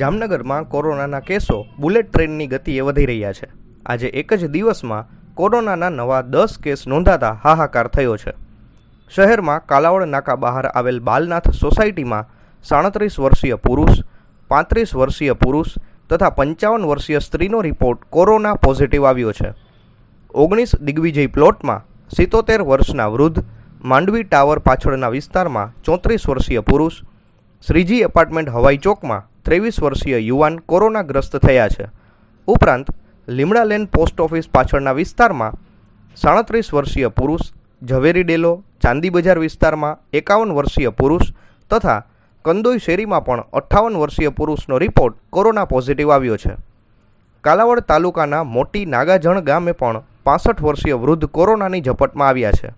જામનગરમાં કોરોનાના કેસો બુલેટ ટ્રેનની ગતિએ વધી રહ્યા છે આજે એક જ દિવસમાં કોરોનાના નવા દસ કેસ નોંધાતા હાહાકાર થયો છે શહેરમાં કાલાવડ નાકા બહાર આવેલ બાલનાથ સોસાયટીમાં સાડત્રીસ વર્ષીય પુરુષ પાંત્રીસ વર્ષીય પુરુષ તથા પંચાવન વર્ષીય સ્ત્રીનો રિપોર્ટ કોરોના પોઝિટિવ આવ્યો છે ઓગણીસ દિગ્વિજય પ્લોટમાં સિત્તોતેર વર્ષના વૃદ્ધ માંડવી ટાવર પાછળના વિસ્તારમાં ચોત્રીસ વર્ષીય પુરુષ શ્રીજી એપાર્ટમેન્ટ હવાઈ ચોકમાં ત્રેવીસ વર્ષીય યુવાન કોરોનાગ્રસ્ત થયા છે ઉપરાંત લીમડા લેન પોસ્ટ ઓફિસ પાછળના વિસ્તારમાં સાડત્રીસ વર્ષીય પુરુષ ઝવેરી ડેલો ચાંદી બજાર વિસ્તારમાં એકાવન વર્ષીય પુરુષ તથા કંદોઈ શેરીમાં પણ અઠ્ઠાવન વર્ષીય પુરુષનો રિપોર્ટ કોરોના પોઝિટિવ આવ્યો છે કાલાવડ તાલુકાના મોટી નાગાજણ ગામે પણ પાસઠ વર્ષીય વૃદ્ધ કોરોનાની ઝપટમાં આવ્યા છે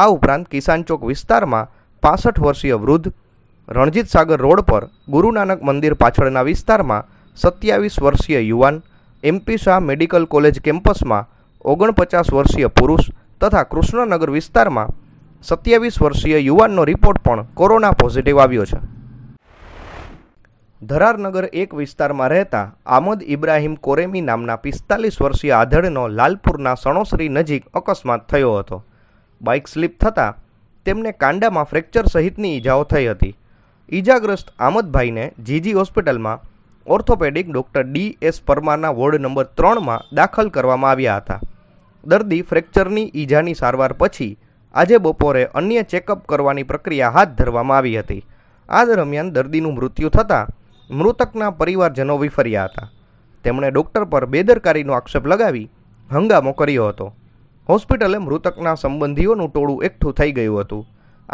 આ ઉપરાંત કિસાન ચોક વિસ્તારમાં પાસઠ વર્ષીય વૃદ્ધ રણજીત સાગર રોડ પર ગુરુ નાનક મંદિર પાછળના વિસ્તારમાં સત્યાવીસ વર્ષીય યુવાન એમપી શાહ મેડિકલ કોલેજ કેમ્પસમાં ઓગણપચાસ વર્ષીય પુરુષ તથા કૃષ્ણનગર વિસ્તારમાં સત્યાવીસ વર્ષીય યુવાનનો રિપોર્ટ પણ કોરોના પોઝિટિવ આવ્યો છે ધરારનગર એક વિસ્તારમાં રહેતા આમદ ઇબ્રાહીમ કોરેમી નામના પિસ્તાલીસ વર્ષીય આધળનો લાલપુરના સણોસરી નજીક અકસ્માત થયો હતો બાઇક સ્લીપ થતાં તેમને કાંડામાં ફ્રેક્ચર સહિતની ઈજાઓ થઈ હતી ઈજાગ્રસ્ત આમદભાઈને જીજી હોસ્પિટલમાં ઓર્થોપેડિક ડૉક્ટર ડી એસ પરમારના વોર્ડ નંબર ત્રણમાં દાખલ કરવામાં આવ્યા હતા દર્દી ફ્રેક્ચરની ઈજાની સારવાર પછી આજે બપોરે અન્ય ચેકઅપ કરવાની પ્રક્રિયા હાથ ધરવામાં આવી હતી આ દરમિયાન દર્દીનું મૃત્યુ થતાં મૃતકના પરિવારજનો વિફર્યા હતા તેમણે ડૉક્ટર પર બેદરકારીનો આક્ષેપ લગાવી હંગામો કર્યો હતો હોસ્પિટલે મૃતકના સંબંધીઓનું ટોળું એકઠું થઈ ગયું હતું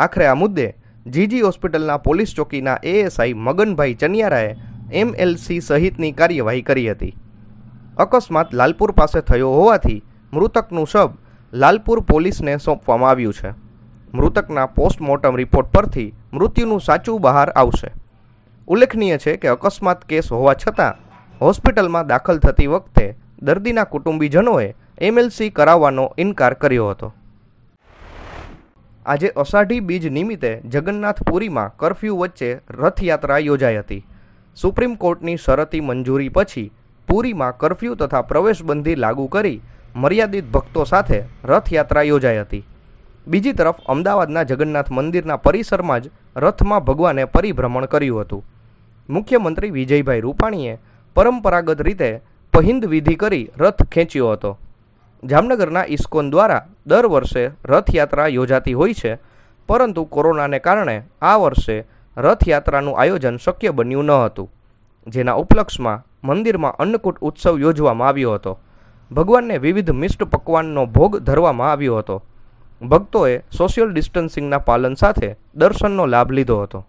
આખરે આ મુદ્દે જીજી હોસ્પિટલના પોલીસ ચોકીના એએસઆઈ મગનભાઈ ચનિયારાએ એમએલસી સહિતની કાર્યવાહી કરી હતી અકસ્માત લાલપુર પાસે થયો હોવાથી મૃતકનું શબ લાલપુર પોલીસને સોંપવામાં આવ્યું છે મૃતકના પોસ્ટમોર્ટમ રિપોર્ટ પરથી મૃત્યુનું સાચું બહાર આવશે ઉલ્લેખનીય છે કે અકસ્માત કેસ હોવા છતાં હોસ્પિટલમાં દાખલ થતી વખતે દર્દીના કુટુંબીજનોએ એમએલસી કરાવવાનો ઇનકાર કર્યો હતો આજે અષાઢી બીજ નિમિત્તે જગન્નાથપુરીમાં કરફ્યુ વચ્ચે રથયાત્રા યોજાઈ હતી સુપ્રીમ કોર્ટની શરતી મંજૂરી પછી પુરીમાં કરફ્યુ તથા પ્રવેશબંધી લાગુ કરી મર્યાદિત ભક્તો સાથે રથયાત્રા યોજાઈ હતી બીજી તરફ અમદાવાદના જગન્નાથ મંદિરના પરિસરમાં જ રથમાં ભગવાને પરિભ્રમણ કર્યું હતું મુખ્યમંત્રી વિજયભાઈ રૂપાણીએ પરંપરાગત રીતે પહિંદ વિધિ કરી રથ ખેંચ્યો હતો જામનગરના ઇસ્કોન દ્વારા દર વર્ષે રથયાત્રા યોજાતી હોય છે પરંતુ કોરોનાને કારણે આ વર્ષે રથયાત્રાનું આયોજન શક્ય બન્યું ન હતું જેના ઉપલક્ષમાં મંદિરમાં અન્નકૂટ ઉત્સવ યોજવામાં આવ્યો હતો ભગવાનને વિવિધ મિષ્ટ પકવાનનો ભોગ ધરવામાં આવ્યો હતો ભક્તોએ સોશિયલ ડિસ્ટન્સિંગના પાલન સાથે દર્શનનો લાભ લીધો હતો